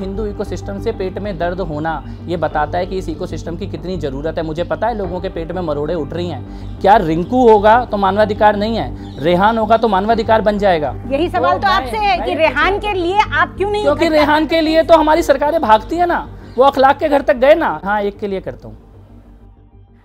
Hindu ecosystem से पेट में दर्द होना ये बताता है कि इस इकोसिस्टम की कितनी ज़रूरत है मुझे पता है लोगों के पेट में मरोड़े उठ रही हैं क्या रिंकू होगा तो मानवाधिकार नहीं है रेहान होगा तो मानवाधिकार बन जाएगा यही सवाल तो, तो आपसे है कि रेहान के लिए आप क्यों नहीं क्योंकि रेहान के लिए तो हमारी सरकारें भागती है ना वो अखलाक के घर तक गए ना हाँ एक के लिए करता हूँ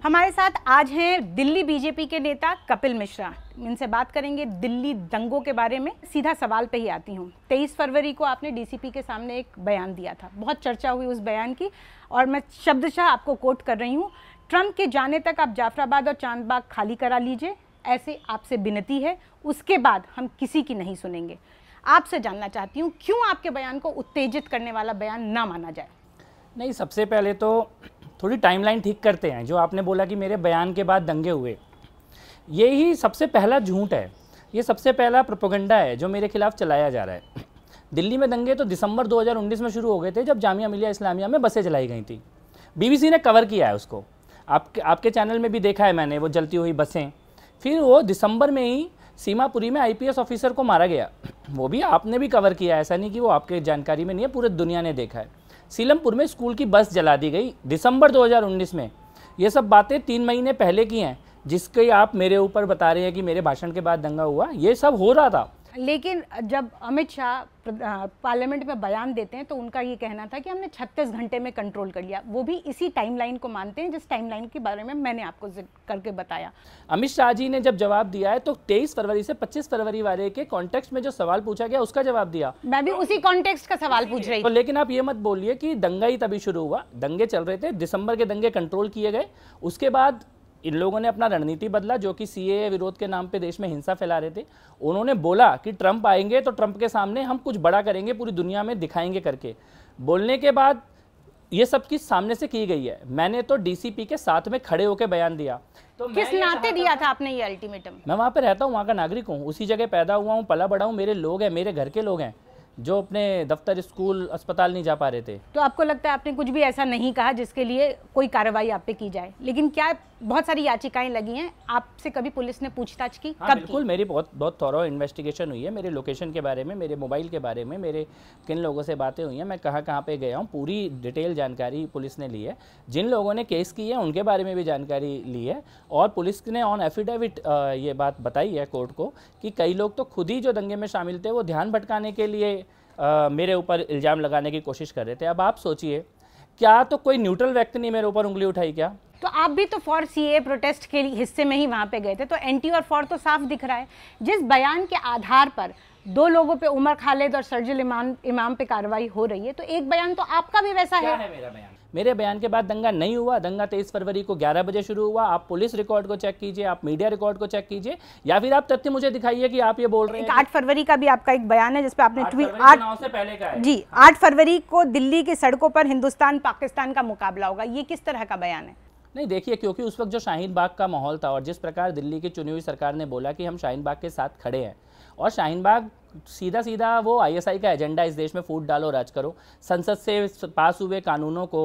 हमारे साथ आज हैं दिल्ली बीजेपी के नेता कपिल मिश्रा इनसे बात करेंगे दिल्ली दंगों के बारे में सीधा सवाल पे ही आती हूँ 23 फरवरी को आपने डीसीपी के सामने एक बयान दिया था बहुत चर्चा हुई उस बयान की और मैं शब्दशाह आपको कोट कर रही हूँ ट्रंप के जाने तक आप जाफराबाद और चांदबाग खाली करा लीजिए ऐसे आपसे विनती है उसके बाद हम किसी की नहीं सुनेंगे आपसे जानना चाहती हूँ क्यों आपके बयान को उत्तेजित करने वाला बयान ना माना जाए नहीं सबसे पहले तो थोड़ी टाइमलाइन ठीक करते हैं जो आपने बोला कि मेरे बयान के बाद दंगे हुए ये ही सबसे पहला झूठ है ये सबसे पहला प्रोपोगंडा है जो मेरे खिलाफ चलाया जा रहा है दिल्ली में दंगे तो दिसंबर 2019 में शुरू हो गए थे जब जामिया मिलिया इस्लामिया में बसें चलाई गई थी बीबीसी ने कवर किया है उसको आपके आपके चैनल में भी देखा है मैंने वो जलती हुई बसें फिर वो दिसंबर में ही सीमापुरी में आईपीएस ऑफिसर को मारा गया वो भी आपने भी कवर किया ऐसा नहीं कि वो आपके जानकारी में नहीं है पूरे दुनिया ने देखा है सीलमपुर में स्कूल की बस जला दी गई दिसंबर 2019 में ये सब बातें तीन महीने पहले की हैं जिसके आप मेरे ऊपर बता रहे हैं कि मेरे भाषण के बाद दंगा हुआ ये सब हो रहा था लेकिन जब अमित शाह पार्लियामेंट में बयान देते हैं तो उनका ये कहना था कि हमने 36 घंटे में कंट्रोल कर लिया वो भी इसी टाइमलाइन को मानते हैं जिस टाइमलाइन के बारे में मैंने आपको करके बताया अमित शाह जी ने जब जवाब दिया है तो 23 फरवरी से 25 फरवरी वाले के कॉन्टेक्स्ट में जो सवाल पूछा गया उसका जवाब दिया मैं भी उसी कॉन्टेक्स्ट का सवाल पूछ रही हूँ तो लेकिन आप ये मत बोलिए कि दंगा ही तभी शुरू हुआ दंगे चल रहे थे दिसंबर के दंगे कंट्रोल किए गए उसके बाद इन लोगों ने अपना रणनीति बदला जो कि सीए विरोध के नाम पे देश में हिंसा फैला रहे थे उन्होंने बोला कि ट्रंप आएंगे तो ट्रंप के सामने हम कुछ बड़ा करेंगे पूरी दुनिया में दिखाएंगे करके बोलने के बाद ये सब चीज सामने से की गई है मैंने तो डीसीपी के साथ में खड़े होकर बयान दिया तो किस नाते दिया था आपने ये अल्टीमेटम मैं वहाँ पर रहता हूँ वहाँ का नागरिक हूँ उसी जगह पैदा हुआ हूँ पला बड़ा हूँ मेरे लोग हैं मेरे घर के लोग हैं जो अपने दफ्तर स्कूल अस्पताल नहीं जा पा रहे थे तो आपको लगता है आपने कुछ भी ऐसा नहीं कहा जिसके लिए कोई कार्रवाई आप पे की जाए लेकिन क्या बहुत सारी याचिकाएं लगी हैं आपसे कभी पुलिस ने पूछताछ की हाँ, कब बिल्कुल की? मेरी बहुत बहुत थॉरो इन्वेस्टिगेशन हुई है मेरे लोकेशन के बारे में मेरे मोबाइल के बारे में मेरे किन लोगों से बातें हुई हैं मैं कहाँ कहाँ पे गया हूँ पूरी डिटेल जानकारी पुलिस ने ली है जिन लोगों ने केस की है उनके बारे में भी जानकारी ली है और पुलिस ने ऑन एफिडेविट ये बात बताई है कोर्ट को कि कई लोग तो खुद ही जो दंगे में शामिल थे वो ध्यान भटकाने के लिए मेरे ऊपर इल्ज़ाम लगाने की कोशिश कर रहे थे अब आप सोचिए क्या तो कोई न्यूट्रल व्यक्ति ने मेरे ऊपर उंगली उठाई क्या तो आप भी तो फॉर सी ए प्रोटेस्ट के हिस्से में ही वहाँ पे गए थे तो एंटी और फॉर तो साफ दिख रहा है जिस बयान के आधार पर दो लोगों पे उमर खालिद और सर्जिल इमाम इमाम पे कार्रवाई हो रही है तो एक बयान तो आपका भी वैसा है, है मेरा बयान मेरे बयान के बाद दंगा नहीं हुआ दंगा तेईस फरवरी को ग्यारह बजे शुरू हुआ आप पुलिस रिकॉर्ड को चेक कीजिए आप मीडिया रिकॉर्ड को चेक कीजिए या फिर आप तथ्य मुझे दिखाइए कि आप ये बोल रहे हैं आठ फरवरी का भी आपका एक बयान है जिसपे आपने ट्वीट आठ से पहले का है जी आठ फरवरी को दिल्ली की सड़कों पर हिंदुस्तान पाकिस्तान का मुकाबला होगा ये किस तरह का बयान है नहीं देखिए क्योंकि उस वक्त जो शाहीन बाग का माहौल था और जिस प्रकार दिल्ली की चुनी हुई सरकार ने बोला कि हम शाहीन बाग के साथ खड़े हैं और शाहीन बाग सीधा सीधा वो आईएसआई का एजेंडा इस देश में फूट डालो राज करो संसद से पास हुए कानूनों को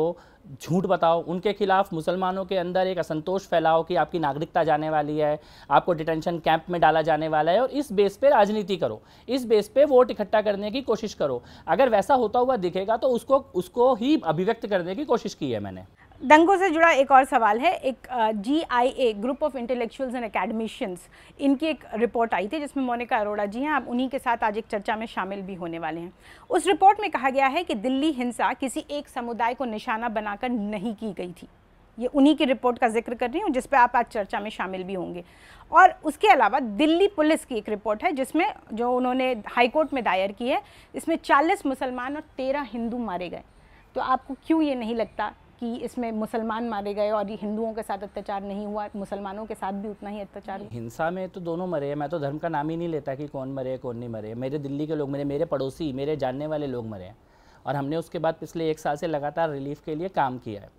झूठ बताओ उनके खिलाफ मुसलमानों के अंदर एक असंतोष फैलाओ कि आपकी नागरिकता जाने वाली है आपको डिटेंशन कैंप में डाला जाने वाला है और इस बेस पे राजनीति करो इस बेस पे वोट इकट्ठा करने की कोशिश करो अगर वैसा होता हुआ दिखेगा तो उसको उसको ही अभिव्यक्त करने की कोशिश की है मैंने दंगों से जुड़ा एक और सवाल है एक G I A group of intellectuals and academicians इनकी एक रिपोर्ट आई थी जिसमें मोनिका अरोड़ा जी हैं आप उन्हीं के साथ आज एक चर्चा में शामिल भी होने वाले हैं उस रिपोर्ट में कहा गया है कि दिल्ली हिंसा किसी एक समुदाय को निशाना बनाकर नहीं की गई थी ये उन्हीं की रिपोर्ट का जिक्र कर रही हूँ जिस पर आप आज चर्चा में शामिल भी होंगे और उसके अलावा दिल्ली पुलिस की एक रिपोर्ट है जिसमें जो उन्होंने हाईकोर्ट में दायर की है इसमें चालीस मुसलमान और तेरह हिंदू मारे गए तो आपको क्यों ये नहीं लगता कि इसमें मुसलमान मारे गए और ये हिंदुओं के साथ अत्याचार नहीं हुआ मुसलमानों के साथ भी उतना ही अत्याचार हिंसा में तो दोनों मरे हैं मैं तो धर्म का नाम ही नहीं लेता कि कौन मरे कौन नहीं मरे मेरे दिल्ली के लोग मरे मेरे पड़ोसी मेरे जानने वाले लोग मरे और हमने उसके बाद पिछले एक साल से लगातार रिलीफ के लिए काम किया है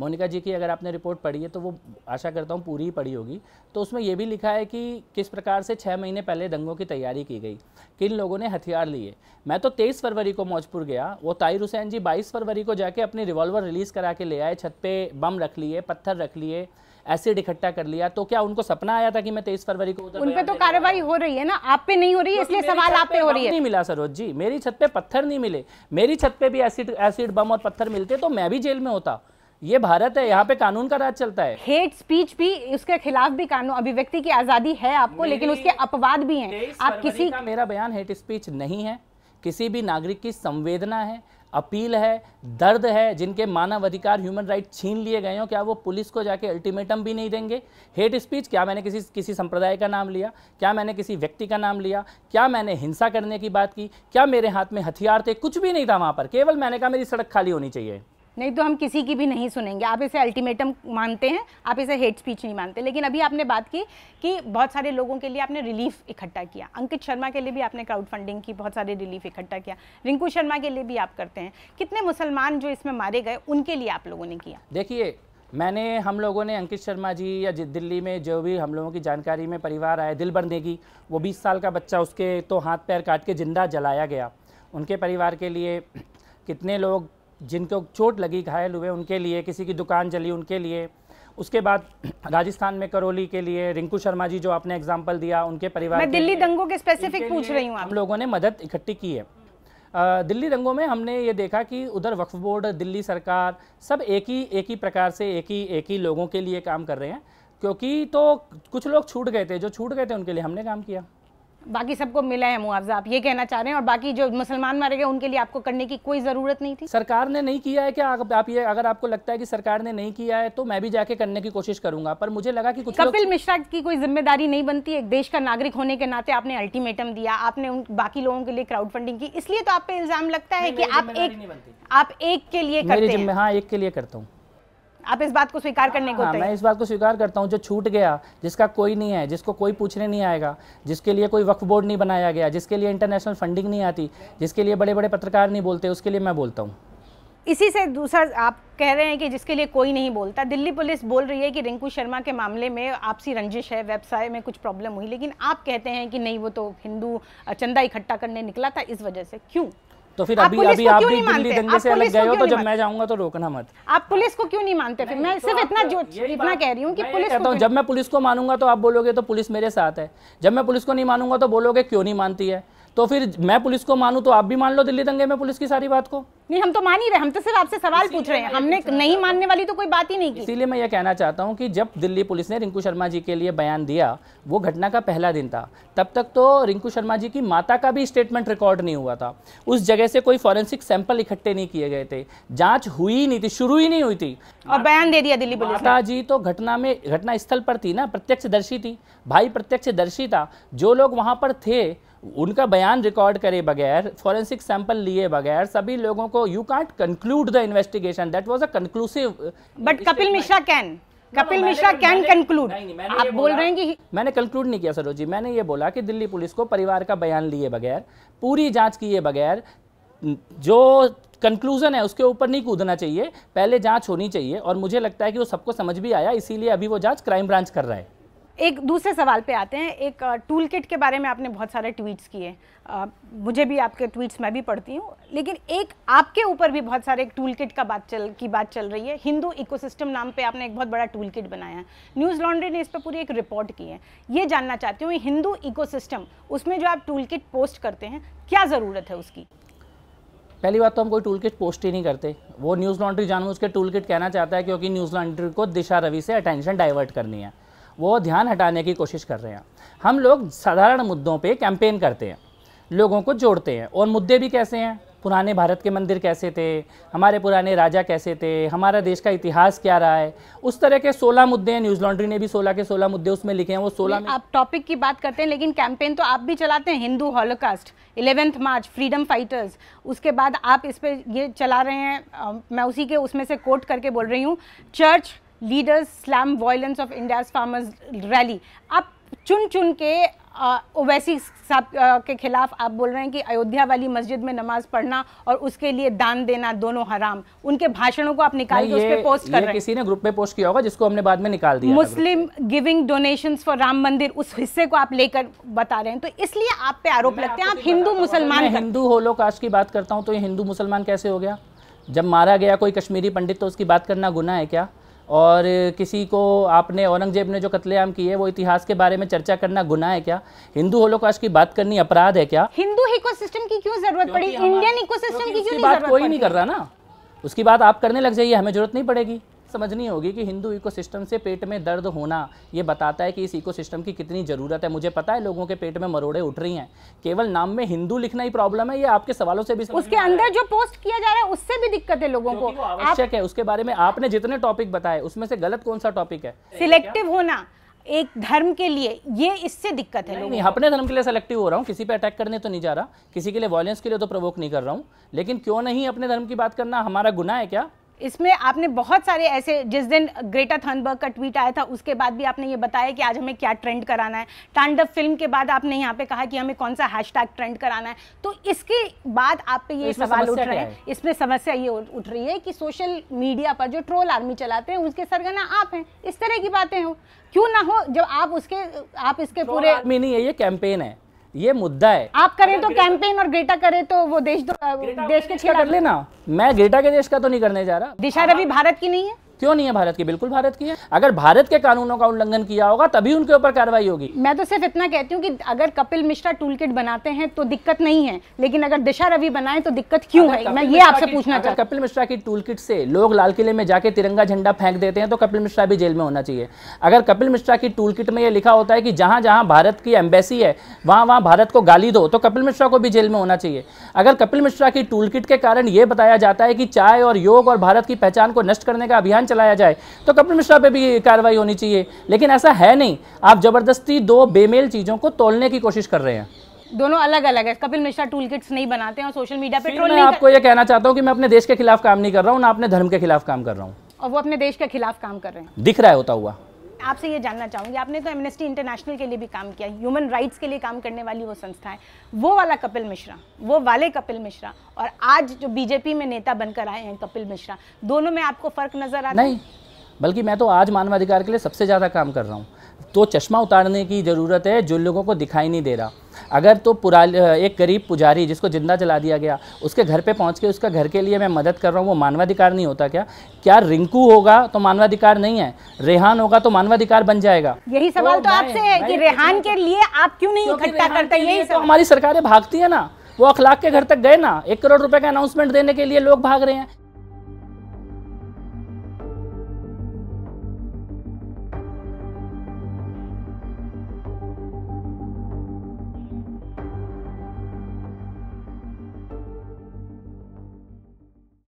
मोनिका जी की अगर आपने रिपोर्ट पढ़ी है तो वो आशा करता हूँ पूरी ही पढ़ी होगी तो उसमें यह भी लिखा है कि किस प्रकार से छः महीने पहले दंगों की तैयारी की गई किन लोगों ने हथियार लिए मैं तो तेईस फरवरी को मौजपुर गया वो ताहिर हुसैन जी बाईस फरवरी को जाके अपनी रिवॉल्वर रिलीज़ करा के ले आए छत पर बम रख लिए पत्थर रख लिए एसिड इकट्ठा कर लिया तो क्या उनको सपना आया था कि मैं तेईस फरवरी को उन पे तो कार्रवाई हो रही है ना आप पे नहीं हो रही है इसलिए सवाल आप पे हो रही है नहीं मिला सरोज जी मेरी छत पे पत्थर नहीं मिले मेरी छत पे भी एसिड एसिड बम और पत्थर मिलते तो मैं भी जेल में होता ये भारत है यहाँ पे कानून का राज चलता है हेट स्पीच भी उसके खिलाफ भी कानून अभिव्यक्ति की आजादी है आपको लेकिन उसके अपवाद भी हैं आप किसी का मेरा बयान हेट स्पीच नहीं है किसी भी नागरिक की संवेदना है अपील है दर्द है जिनके मानव अधिकार ह्यूमन राइट छीन लिए गए हो क्या वो पुलिस को जाके अल्टीमेटम भी नहीं देंगे हेट स्पीच क्या मैंने किसी किसी संप्रदाय का नाम लिया क्या मैंने किसी व्यक्ति का नाम लिया क्या मैंने हिंसा करने की बात की क्या मेरे हाथ में हथियार थे कुछ भी नहीं था वहाँ पर केवल मैंने कहा मेरी सड़क खाली होनी चाहिए नहीं तो हम किसी की भी नहीं सुनेंगे आप इसे अल्टीमेटम मानते हैं आप इसे हेट स्पीच नहीं मानते लेकिन अभी आपने बात की कि बहुत सारे लोगों के लिए आपने रिलीफ इकट्ठा किया अंकित शर्मा के लिए भी आपने क्राउड फंडिंग की बहुत सारे रिलीफ इकट्ठा किया रिंकू शर्मा के लिए भी आप करते हैं कितने मुसलमान जो इसमें मारे गए उनके लिए आप लोगों ने किया देखिए मैंने हम लोगों ने अंकित शर्मा जी या दिल्ली में जो भी हम लोगों की जानकारी में परिवार आया दिल बरनेगी वो बीस साल का बच्चा उसके तो हाथ पैर काट के ज़िंदा जलाया गया उनके परिवार के लिए कितने लोग जिनको चोट लगी घायल हुए उनके लिए किसी की दुकान जली उनके लिए उसके बाद राजस्थान में करौली के लिए रिंकू शर्मा जी जो आपने एग्जाम्पल दिया उनके परिवार मैं दिल्ली दंगों के स्पेसिफिक पूछ रही हूँ हम लोगों ने मदद इकट्ठी की है दिल्ली दंगों में हमने ये देखा कि उधर वक्फ बोर्ड दिल्ली सरकार सब एक ही एक ही प्रकार से एक ही एक ही लोगों के लिए काम कर रहे हैं क्योंकि तो कुछ लोग छूट गए थे जो छूट गए थे उनके लिए हमने काम किया बाकी सबको मिला है मुआवजा आप ये कहना चाह रहे हैं और बाकी जो मुसलमान मारे गए उनके लिए आपको करने की कोई ज़रूरत नहीं थी सरकार ने नहीं किया है कि आप ये अगर आपको लगता है कि सरकार ने नहीं किया है तो मैं भी जाके करने की कोशिश करूंगा पर मुझे लगा कि कुछ कपिल मिश्रा की कोई जिम्मेदारी नहीं बनती एक देश का नागरिक होने के नाते आपने अल्टीमेटम दिया आपने उन बाकी लोगों के लिए क्राउड फंडिंग की इसलिए तो आप पे इल्जाम लगता है कि आप एक आप एक के लिए करते हाँ एक के लिए करता हूँ आप इस बात को स्वीकार करने को हाँ, मैं इस बात को स्वीकार करता हूँ जो छूट गया जिसका कोई नहीं है जिसको कोई पूछने नहीं आएगा जिसके लिए कोई वक्फ बोर्ड नहीं बनाया गया जिसके लिए इंटरनेशनल फंडिंग नहीं आती जिसके लिए बड़े बड़े पत्रकार नहीं बोलते उसके लिए मैं बोलता हूँ इसी से दूसरा आप कह रहे हैं कि जिसके लिए कोई नहीं बोलता दिल्ली पुलिस बोल रही है कि रिंकू शर्मा के मामले में आपसी रंजिश है व्यवसाय में कुछ प्रॉब्लम हुई लेकिन आप कहते हैं कि नहीं वो तो हिंदू चंदा इकट्ठा करने निकला था इस वजह से क्यों तो फिर अभी अभी आप भी दिल्ली दंगे से अलग गए हो तो जब मैं जाऊंगा तो रोकना मत आप पुलिस को क्यों नहीं मानते फिर मैं तो सिर्फ इतना तो- इतना कह रही हूँ कि पुलिस कहता हूँ जब मैं पुलिस को मानूंगा तो आप बोलोगे तो पुलिस मेरे साथ है जब मैं पुलिस को नहीं मानूंगा तो बोलोगे क्यों नहीं मानती है तो फिर मैं पुलिस को मानू तो आप भी मान लो दिल्ली दंगे में पुलिस की सारी बात को नहीं हम तो मान ही रहे हम तो सिर्फ आपसे सवाल पूछ रहे हैं हमने नहीं मानने वाली तो कोई बात ही नहीं की इसीलिए मैं ये कहना चाहता हूँ कि जब दिल्ली पुलिस ने रिंकू शर्मा जी के लिए बयान दिया वो घटना का पहला दिन था तब तक तो रिंकू शर्मा जी की माता का भी स्टेटमेंट रिकॉर्ड नहीं हुआ था उस जगह से कोई फॉरेंसिक सैंपल इकट्ठे नहीं किए गए थे जाँच हुई नहीं थी शुरू ही नहीं हुई थी और बयान दे दिया दिल्ली पुलिस माता जी तो घटना में घटना स्थल पर थी ना प्रत्यक्षदर्शी थी भाई प्रत्यक्षदर्शी था जो लोग वहाँ पर थे उनका बयान रिकॉर्ड करे बगैर फॉरेंसिक सैंपल लिए बगैर सभी लोगों को you can't conclude the investigation that was a conclusive but Kapil Mishra can Kapil Mishra can conclude आप बोल रहे हैं कि मैंने कंक्लूड नहीं किया सरोज जी मैंने ये बोला कि दिल्ली पुलिस को परिवार का बयान लिए बगैर पूरी जांच किए बगैर जो कंक्लूजन है उसके ऊपर नहीं कूदना चाहिए पहले जांच होनी चाहिए और मुझे लगता है कि वो सबको समझ भी आया इसीलिए अभी वो जांच क्राइम ब्रांच कर रहा है एक दूसरे सवाल पे आते हैं एक टूल किट के बारे में आपने बहुत सारे ट्वीट्स किए मुझे भी आपके ट्वीट्स मैं भी पढ़ती हूँ लेकिन एक आपके ऊपर भी बहुत सारे एक टूल किट का बात चल की बात चल रही है हिंदू इकोसिस्टम नाम पे आपने एक बहुत बड़ा टूल किट बनाया है न्यूज़ लॉन्ड्री ने इस पर पूरी एक रिपोर्ट की है ये जानना चाहती हूँ हिंदू इको उसमें जो आप टूल किट पोस्ट करते हैं क्या ज़रूरत है उसकी पहली बात तो हम कोई टूल किट पोस्ट ही नहीं करते वो न्यूज़ लॉन्ड्री जानू उसके टूल किट कहना चाहता है क्योंकि न्यूज़ लॉन्ड्री को दिशा रवि से अटेंशन डाइवर्ट करनी है वो ध्यान हटाने की कोशिश कर रहे हैं हम लोग साधारण मुद्दों पे कैंपेन करते हैं लोगों को जोड़ते हैं और मुद्दे भी कैसे हैं पुराने भारत के मंदिर कैसे थे हमारे पुराने राजा कैसे थे हमारा देश का इतिहास क्या रहा है उस तरह के 16 मुद्दे हैं न्यूज लॉन्ड्री ने भी 16 के 16 मुद्दे उसमें लिखे हैं वो 16 में आप टॉपिक की बात करते हैं लेकिन कैंपेन तो आप भी चलाते हैं Hindu holocaust eleventh March freedom fighters उसके बाद आप इस पर ये चला रहे हैं मैं उसी के उसमें से कोट करके बोल रही हूँ church leaders slam violence of India's farmers rally आप चुन चुन के ओवैसी साहब के खिलाफ आप बोल रहे हैं कि अयोध्या वाली मस्जिद में नमाज पढ़ना और उसके लिए दान देना दोनों हराम उनके भाषणों को आप निकाल के उस पोस्ट कर रहे हैं किसी ने ग्रुप में पोस्ट किया होगा जिसको हमने बाद में निकाल दिया Muslim giving donation for Ram Mandir उस हिस्से को आप लेकर बता रहे हैं तो इसलिए आप पे आरोप लगते हैं आप हिंदू मुसलमान हिंदू होलो कास्ट की बात करता हूँ तो ये हिंदू मुसलमान कैसे हो गया जब मारा गया कोई कश्मीरी पंडित तो उसकी बात करना गुना है क्या और किसी को आपने औरंगजेब ने जो कत्लेआम किए वो इतिहास के बारे में चर्चा करना गुना है क्या हिंदू होलोकास्ट की बात करनी अपराध है क्या हिंदू इकोसिस्टम की क्यों जरूरत पड़ी इंडियन इकोसिस्टम की क्यों बात कोई नहीं कर रहा ना उसकी बात आप करने लग जाइए हमें जरूरत नहीं पड़ेगी समझनी होगी कि हिंदू इकोसिस्टम से पेट में दर्द होना ये बताता है कि इस इकोसिस्टम की कितनी ज़रूरत है मुझे पता है लोगों के पेट में मरोड़े उठ रही हैं केवल नाम में हिंदू लिखना ही प्रॉब्लम है ये आपके सवालों से भी उसके अंदर जो पोस्ट किया जा रहा है उससे भी दिक्कत है लोगों को आवश्यक है उसके बारे में आपने जितने टॉपिक बताए उसमें से गलत कौन सा टॉपिक है सिलेक्टिव होना एक धर्म के लिए ये इससे दिक्कत है नहीं, नहीं अपने धर्म के लिए सेलेक्टिव हो रहा हूँ किसी पे अटैक करने तो नहीं जा रहा किसी के लिए वॉयलेंस के लिए तो प्रवोक नहीं कर रहा हूँ लेकिन क्यों नहीं अपने धर्म की बात करना हमारा गुना है क्या इसमें आपने बहुत सारे ऐसे जिस दिन ग्रेटा थनबर्ग का ट्वीट आया था उसके बाद भी आपने ये बताया कि आज हमें क्या ट्रेंड कराना है टांडव फिल्म के बाद आपने यहाँ पे कहा कि हमें कौन सा हैशटैग ट्रेंड कराना है तो इसके बाद आप पे ये सवाल उठ रहे हैं इसमें समस्या ये उठ रही है कि सोशल मीडिया पर जो ट्रोल आर्मी चलाते हैं उसके सरगना आप हैं इस तरह की बातें हो क्यों ना हो जब आप उसके आप इसके पूरे नहीं है ये कैंपेन है ये मुद्दा है आप करें तो कैंपेन और ग्रेटा करे तो वो देश देश के कर लेना मैं ग्रेटा के देश का तो नहीं करने जा रहा दिशा रवि भारत की नहीं है क्यों नहीं है भारत की बिल्कुल भारत की है अगर भारत के कानूनों का उल्लंघन किया होगा तभी उनके ऊपर कार्रवाई होगी मैं तो सिर्फ इतना कहती हूँ कि अगर कपिल मिश्रा टूल बनाते हैं तो दिक्कत नहीं है लेकिन अगर दिशा रवि बनाए तो दिक्कत क्यों है मैं ये आपसे पूछना चाहता कपिल मिश्रा की टूल से लोग लाल किले में जाके तिरंगा झंडा फेंक देते हैं तो कपिल मिश्रा भी जेल में होना चाहिए अगर कपिल मिश्रा की टूल में यह लिखा होता है कि जहां जहां भारत की एम्बेसी है वहां वहां भारत को गाली दो तो कपिल मिश्रा को भी जेल में होना चाहिए अगर कपिल मिश्रा की टूल के कारण यह बताया जाता है कि चाय और योग और भारत की पहचान को नष्ट करने का अभियान चलाया जाए तो कपिल मिश्रा पे भी कार्रवाई होनी चाहिए लेकिन ऐसा है नहीं आप ज़बरदस्ती दो बेमेल चीज़ों को तोलने की कोशिश कर रहे हैं दोनों अलग अलग है कपिल मिश्रा टूल नहीं बनाते हैं सोशल मीडिया पे ट्रोल मैं आपको यह कहना चाहता हूँ कि मैं अपने देश के खिलाफ काम नहीं कर रहा हूँ ना अपने धर्म के खिलाफ काम कर रहा हूँ और वो अपने देश के खिलाफ काम कर रहे हैं दिख रहा है होता हुआ आपसे ये जानना चाहूँगी आपने तो एमनेस्टी इंटरनेशनल के लिए भी काम किया ह्यूमन राइट्स के लिए काम करने वाली वो संस्था है वो वाला कपिल मिश्रा वो वाले कपिल मिश्रा और आज जो बीजेपी में नेता बनकर आए हैं कपिल मिश्रा दोनों में आपको फ़र्क नज़र आता नहीं बल्कि मैं तो आज मानवाधिकार के लिए सबसे ज़्यादा काम कर रहा हूँ तो चश्मा उतारने की ज़रूरत है जो लोगों को दिखाई नहीं दे रहा अगर तो पुरा एक गरीब पुजारी जिसको जिंदा जला दिया गया उसके घर पे पहुंच के उसका घर के लिए मैं मदद कर रहा हूँ वो मानवाधिकार नहीं होता क्या क्या रिंकू होगा तो मानवाधिकार नहीं है रेहान होगा तो मानवाधिकार बन जाएगा यही तो सवाल तो, तो आपसे है कि रेहान के लिए आप क्यों नहीं इकट्ठा करते यही तो हमारी सरकारें भागती है ना वो अखलाक के घर तक गए ना एक करोड़ रुपए का अनाउंसमेंट देने के लिए लोग भाग रहे हैं